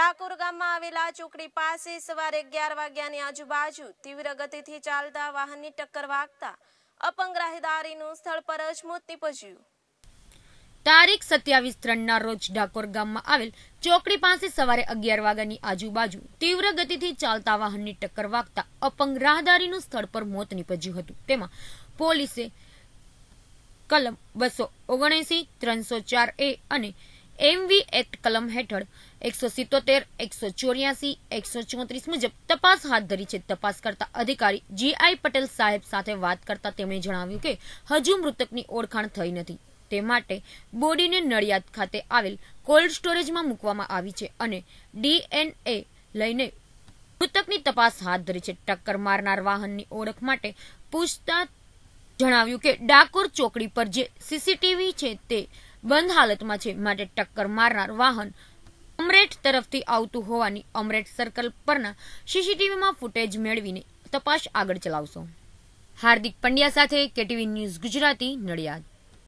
ડાકોર ગામમાં આવેલા ચોકડી પાસે સવારે અગિયાર વાગ્યાની આજુબાજુ તીવ્ર ગતિથી ચાલતા વાહનની ટક્કર વાગતા અપંગ રાહદારીનું સ્થળ પર જ મોત નીપજ્યું તારીખ સત્યાવીસ ત્રણના રોજ ડાકોર ગામમાં આવેલ ચોકડી પાસે સવારે અગિયાર વાગ્યાની આજુબાજુ તીવ્ર ગતિથી ચાલતા વાહનની ટક્કર વાગતા અપંગ રાહદારીનું સ્થળ પર મોત નીપજ્યું હતું તેમાં પોલીસે કલમ બસો ઓગણએસી ત્રણસો ચાર એ અને એમવી એક્ટ કલમ હેઠળ એકસો સિત્તોતેર એકસો ચોર્યાસી એકસો ચોત્રીસ મુજબ તપાસ હાથ ધરી છે તપાસ કરતા અધિકારી જીઆઈ પટેલ સાહેબ સાથે વાત કરતા તેમણે જણાવ્યું કે હજુ મૃતકની ઓળખાણ થઈ નથી તે માટે બોડીને નડિયાદ ખાતે આવેલ કોલ્ડ સ્ટોરેજમાં મૂકવામાં આવી છે અને ડીએનએ લઈને મૃતકની તપાસ હાથ ધરી છે ટક્કર મારનાર વાહનની ઓળખ માટે પૂછતા જણાવ્યું કે ડાકોર ચોકડી પર જે સીસીટીવી છે તે બંધ હાલતમાં છે માટે ટક્કર મારનાર વાહન અમરેઠ તરફથી આવતું હોવાની અમરેટ સર્કલ પરના સીસીટીવીમાં ફૂટેજ મેળવીને તપાસ આગળ ચલાવશો હાર્દિક પંડ્યા સાથે કેટીવી ન્યૂઝ ગુજરાતી નડિયાદ